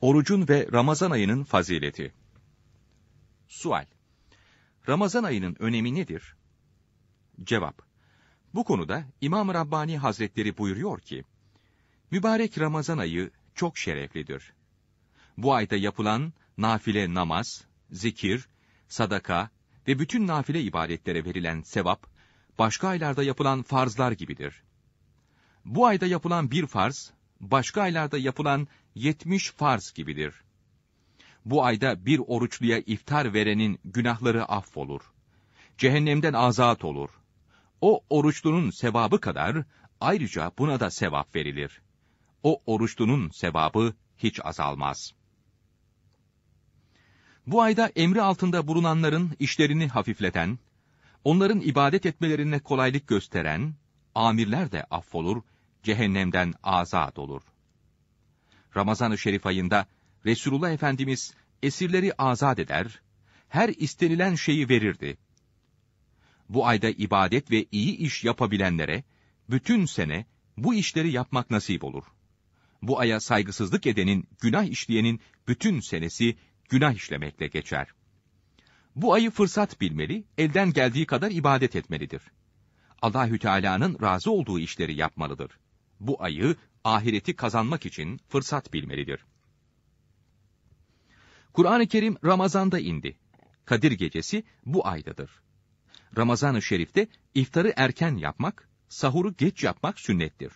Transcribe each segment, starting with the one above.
Orucun ve Ramazan ayının fazileti. Sual. Ramazan ayının önemi nedir? Cevap. Bu konuda İmam Rabbani Hazretleri buyuruyor ki, Mübarek Ramazan ayı çok şereflidir. Bu ayda yapılan nafile namaz, zikir, sadaka ve bütün nafile ibadetlere verilen sevap, başka aylarda yapılan farzlar gibidir. Bu ayda yapılan bir farz, başka aylarda yapılan 70 farz gibidir. Bu ayda bir oruçluya iftar verenin günahları affolur. Cehennemden azat olur. O oruçlunun sevabı kadar ayrıca buna da sevap verilir. O oruçlunun sevabı hiç azalmaz. Bu ayda emri altında bulunanların işlerini hafifleten, onların ibadet etmelerine kolaylık gösteren, amirler de affolur, cehennemden azat olur. Ramazan-ı Şerif ayında Resulullah Efendimiz esirleri azat eder, her istenilen şeyi verirdi. Bu ayda ibadet ve iyi iş yapabilenlere bütün sene bu işleri yapmak nasip olur. Bu aya saygısızlık edenin, günah işleyenin bütün senesi günah işlemekle geçer. Bu ayı fırsat bilmeli, elden geldiği kadar ibadet etmelidir. Allahü Teala'nın razı olduğu işleri yapmalıdır bu ayı ahireti kazanmak için fırsat bilmelidir. Kur'an-ı Kerim Ramazan'da indi. Kadir gecesi bu aydadır. Ramazan-ı Şerif'te iftarı erken yapmak, sahuru geç yapmak sünnettir.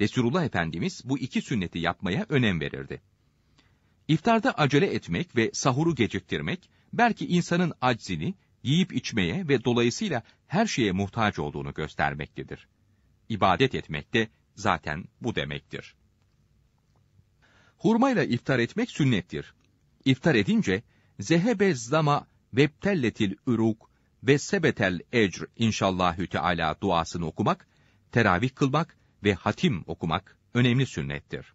Resulullah Efendimiz bu iki sünneti yapmaya önem verirdi. İftarda acele etmek ve sahuru geciktirmek, belki insanın aczini, yiyip içmeye ve dolayısıyla her şeye muhtaç olduğunu göstermektedir. İbadet etmek de zaten bu demektir. Hurmayla iftar etmek sünnettir. İftar edince zehebe zama vebtelletil üruk ve sebetel ecr inşallahü teala duasını okumak, teravih kılmak ve hatim okumak önemli sünnettir.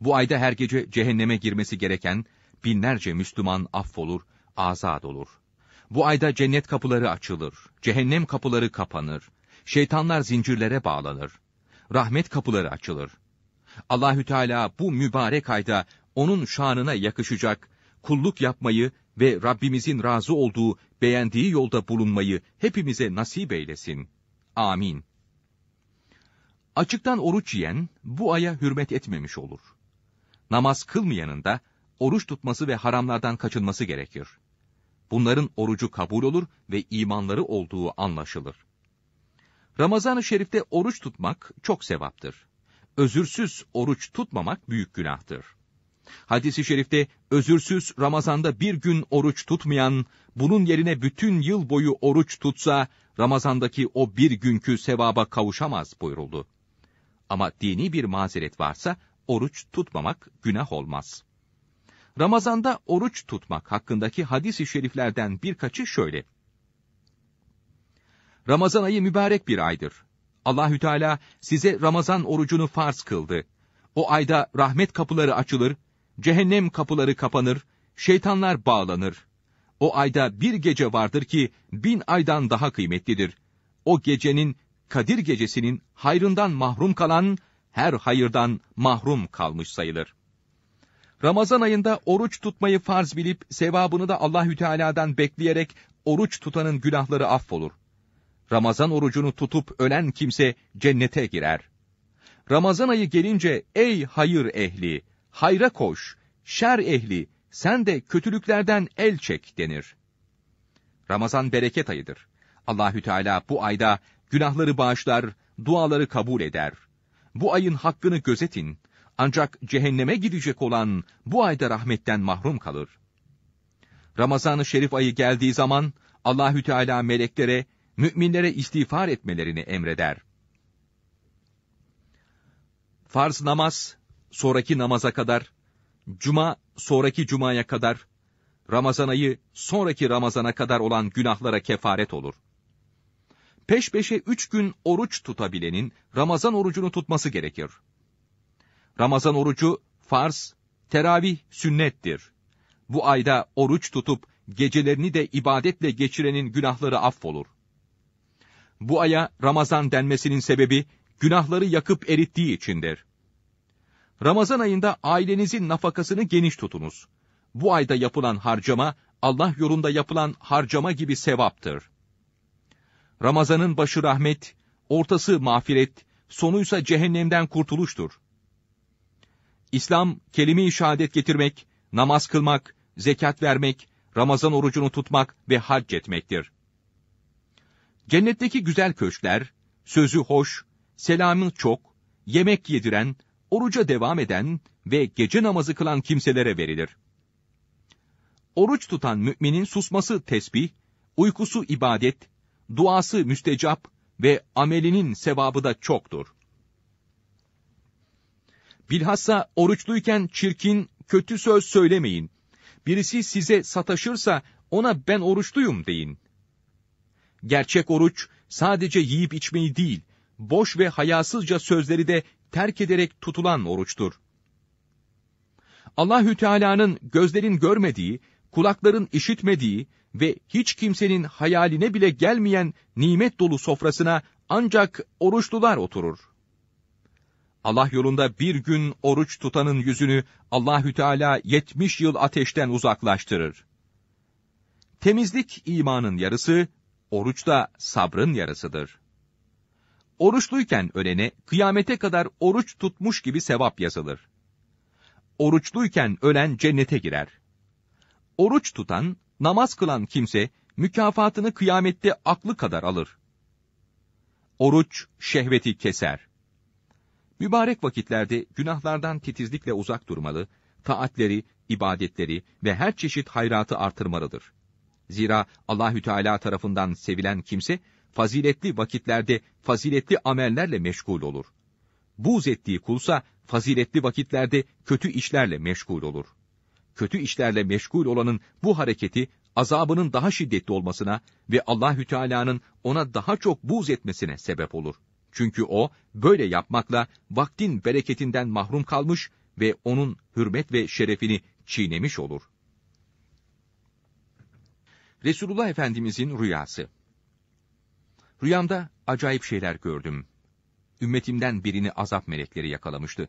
Bu ayda her gece cehenneme girmesi gereken binlerce Müslüman affolur, azad olur. Bu ayda cennet kapıları açılır, cehennem kapıları kapanır, Şeytanlar zincirlere bağlanır. Rahmet kapıları açılır. Allahü Teala bu mübarek ayda onun şanına yakışacak kulluk yapmayı ve Rabbimizin razı olduğu, beğendiği yolda bulunmayı hepimize nasip eylesin. Amin. Açıktan oruç yiyen bu aya hürmet etmemiş olur. Namaz kılmayanın da oruç tutması ve haramlardan kaçınması gerekir. Bunların orucu kabul olur ve imanları olduğu anlaşılır. Ramazan-ı Şerif'te oruç tutmak çok sevaptır. Özürsüz oruç tutmamak büyük günahtır. Hadis-i şerifte özürsüz Ramazan'da bir gün oruç tutmayan, bunun yerine bütün yıl boyu oruç tutsa, Ramazan'daki o bir günkü sevaba kavuşamaz buyuruldu. Ama dini bir mazeret varsa, oruç tutmamak günah olmaz. Ramazan'da oruç tutmak hakkındaki hadis-i şeriflerden birkaçı şöyle. Ramazan ayı mübarek bir aydır. Allahü Teala size Ramazan orucunu farz kıldı. O ayda rahmet kapıları açılır, cehennem kapıları kapanır, şeytanlar bağlanır. O ayda bir gece vardır ki bin aydan daha kıymetlidir. O gecenin Kadir gecesinin hayrından mahrum kalan her hayırdan mahrum kalmış sayılır. Ramazan ayında oruç tutmayı farz bilip sevabını da Allahü Teala'dan bekleyerek oruç tutanın günahları affolur. Ramazan orucunu tutup ölen kimse cennete girer. Ramazan ayı gelince ey hayır ehli, hayra koş, şer ehli, sen de kötülüklerden el çek denir. Ramazan bereket ayıdır. Allahü Teala bu ayda günahları bağışlar, duaları kabul eder. Bu ayın hakkını gözetin. Ancak cehenneme gidecek olan bu ayda rahmetten mahrum kalır. Ramazan-ı Şerif ayı geldiği zaman Allahü Teala meleklere müminlere istiğfar etmelerini emreder. Farz namaz, sonraki namaza kadar, cuma, sonraki cumaya kadar, Ramazan ayı, sonraki Ramazana kadar olan günahlara kefaret olur. Peş peşe üç gün oruç tutabilenin, Ramazan orucunu tutması gerekir. Ramazan orucu, farz, teravih, sünnettir. Bu ayda oruç tutup, gecelerini de ibadetle geçirenin günahları affolur bu aya Ramazan denmesinin sebebi günahları yakıp erittiği içindir. Ramazan ayında ailenizin nafakasını geniş tutunuz. Bu ayda yapılan harcama, Allah yolunda yapılan harcama gibi sevaptır. Ramazanın başı rahmet, ortası mağfiret, sonuysa cehennemden kurtuluştur. İslam, kelime-i şehadet getirmek, namaz kılmak, zekat vermek, Ramazan orucunu tutmak ve hac etmektir. Cennetteki güzel köşkler, sözü hoş, selamı çok, yemek yediren, oruca devam eden ve gece namazı kılan kimselere verilir. Oruç tutan müminin susması tesbih, uykusu ibadet, duası müstecap ve amelinin sevabı da çoktur. Bilhassa oruçluyken çirkin, kötü söz söylemeyin. Birisi size sataşırsa ona ben oruçluyum deyin. Gerçek oruç sadece yiyip içmeyi değil, boş ve hayasızca sözleri de terk ederek tutulan oruçtur. Allahü Teala'nın gözlerin görmediği, kulakların işitmediği ve hiç kimsenin hayaline bile gelmeyen nimet dolu sofrasına ancak oruçlular oturur. Allah yolunda bir gün oruç tutanın yüzünü Allahü Teala 70 yıl ateşten uzaklaştırır. Temizlik imanın yarısı, Oruç da sabrın yarısıdır. Oruçluyken ölene kıyamete kadar oruç tutmuş gibi sevap yazılır. Oruçluyken ölen cennete girer. Oruç tutan, namaz kılan kimse mükafatını kıyamette aklı kadar alır. Oruç şehveti keser. Mübarek vakitlerde günahlardan titizlikle uzak durmalı, taatleri, ibadetleri ve her çeşit hayratı artırmalıdır. Zira Allahü Teala tarafından sevilen kimse faziletli vakitlerde faziletli amellerle meşgul olur. Buğz ettiği kulsa faziletli vakitlerde kötü işlerle meşgul olur. Kötü işlerle meşgul olanın bu hareketi azabının daha şiddetli olmasına ve Allahü Teala'nın ona daha çok buğz etmesine sebep olur. Çünkü o böyle yapmakla vaktin bereketinden mahrum kalmış ve onun hürmet ve şerefini çiğnemiş olur. Resulullah Efendimizin rüyası. Rüyamda acayip şeyler gördüm. Ümmetimden birini azap melekleri yakalamıştı.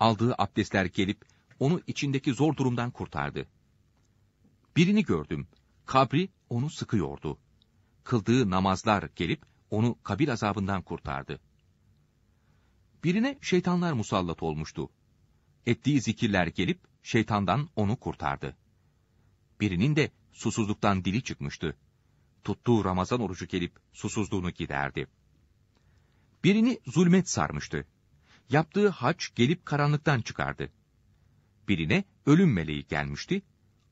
Aldığı abdestler gelip onu içindeki zor durumdan kurtardı. Birini gördüm. Kabri onu sıkıyordu. Kıldığı namazlar gelip onu kabir azabından kurtardı. Birine şeytanlar musallat olmuştu. Ettiği zikirler gelip şeytandan onu kurtardı. Birinin de susuzluktan dili çıkmıştı. Tuttuğu Ramazan orucu gelip susuzluğunu giderdi. Birini zulmet sarmıştı. Yaptığı haç gelip karanlıktan çıkardı. Birine ölüm meleği gelmişti.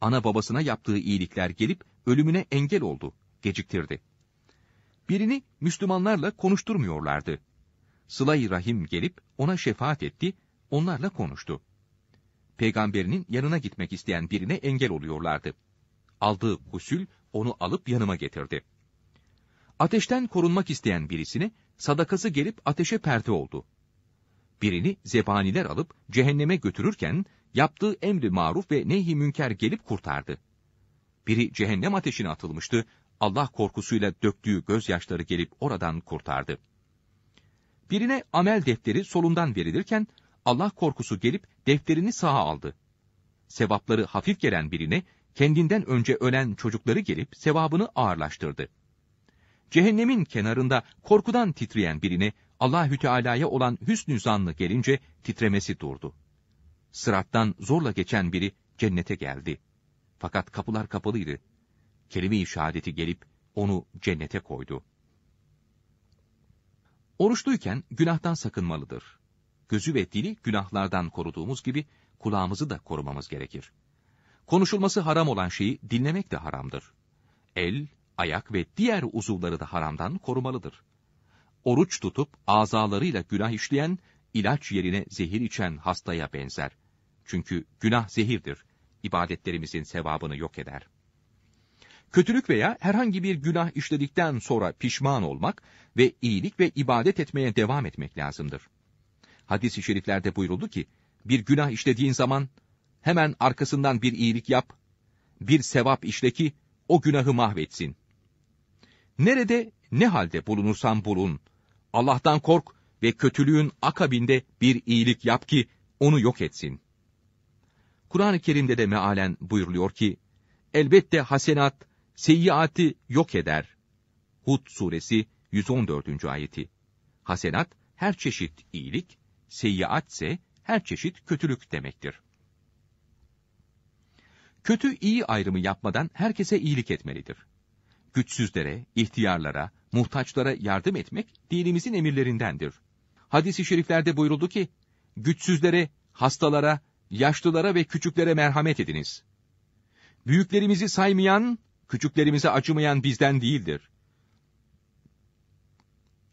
Ana babasına yaptığı iyilikler gelip ölümüne engel oldu, geciktirdi. Birini Müslümanlarla konuşturmuyorlardı. Sıla-i Rahim gelip ona şefaat etti, onlarla konuştu. Peygamberinin yanına gitmek isteyen birine engel oluyorlardı.'' aldığı husül onu alıp yanıma getirdi. Ateşten korunmak isteyen birisini sadakası gelip ateşe perde oldu. Birini zebaniler alıp cehenneme götürürken yaptığı emri maruf ve nehi münker gelip kurtardı. Biri cehennem ateşine atılmıştı, Allah korkusuyla döktüğü gözyaşları gelip oradan kurtardı. Birine amel defteri solundan verilirken Allah korkusu gelip defterini sağa aldı. Sevapları hafif gelen birine kendinden önce ölen çocukları gelip sevabını ağırlaştırdı. Cehennemin kenarında korkudan titreyen birini Allahü Teala'ya olan hüsnü zanlı gelince titremesi durdu. Sırattan zorla geçen biri cennete geldi. Fakat kapılar kapalıydı. Kelime-i şehadeti gelip onu cennete koydu. Oruçluyken günahtan sakınmalıdır. Gözü ve dili günahlardan koruduğumuz gibi kulağımızı da korumamız gerekir. Konuşulması haram olan şeyi dinlemek de haramdır. El, ayak ve diğer uzuvları da haramdan korumalıdır. Oruç tutup azalarıyla günah işleyen, ilaç yerine zehir içen hastaya benzer. Çünkü günah zehirdir. ibadetlerimizin sevabını yok eder. Kötülük veya herhangi bir günah işledikten sonra pişman olmak ve iyilik ve ibadet etmeye devam etmek lazımdır. Hadis-i şeriflerde buyuruldu ki, bir günah işlediğin zaman hemen arkasından bir iyilik yap, bir sevap işle ki o günahı mahvetsin. Nerede, ne halde bulunursan bulun, Allah'tan kork ve kötülüğün akabinde bir iyilik yap ki onu yok etsin. Kur'an-ı Kerim'de de mealen buyuruluyor ki, elbette hasenat, seyyiati yok eder. Hud suresi 114. ayeti. Hasenat her çeşit iyilik, seyyiat ise her çeşit kötülük demektir kötü iyi ayrımı yapmadan herkese iyilik etmelidir. Güçsüzlere, ihtiyarlara, muhtaçlara yardım etmek dinimizin emirlerindendir. Hadis-i şeriflerde buyuruldu ki, güçsüzlere, hastalara, yaşlılara ve küçüklere merhamet ediniz. Büyüklerimizi saymayan, küçüklerimize acımayan bizden değildir.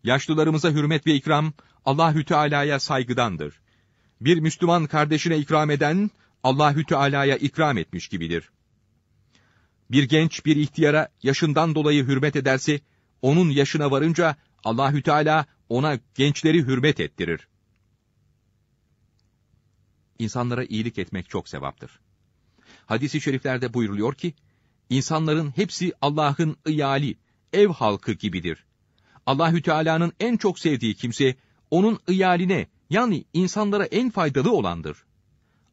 Yaşlılarımıza hürmet ve ikram, Allahü Teala'ya saygıdandır. Bir Müslüman kardeşine ikram eden, Allahü Teala'ya ikram etmiş gibidir. Bir genç bir ihtiyara yaşından dolayı hürmet ederse, onun yaşına varınca Allahü Teala ona gençleri hürmet ettirir. İnsanlara iyilik etmek çok sevaptır. Hadis-i şeriflerde buyruluyor ki, insanların hepsi Allah'ın iyali, ev halkı gibidir. Allahü Teala'nın en çok sevdiği kimse, onun iyaline yani insanlara en faydalı olandır.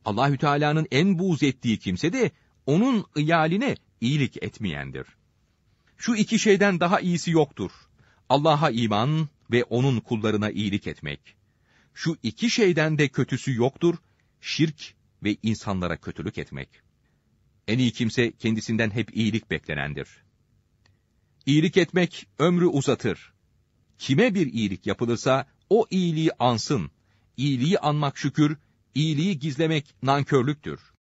Allahü Teala'nın en buğz ettiği kimse de onun iyaline iyilik etmeyendir. Şu iki şeyden daha iyisi yoktur. Allah'a iman ve onun kullarına iyilik etmek. Şu iki şeyden de kötüsü yoktur. Şirk ve insanlara kötülük etmek. En iyi kimse kendisinden hep iyilik beklenendir. İyilik etmek ömrü uzatır. Kime bir iyilik yapılırsa o iyiliği ansın. İyiliği anmak şükür, iyiliği gizlemek nankörlüktür.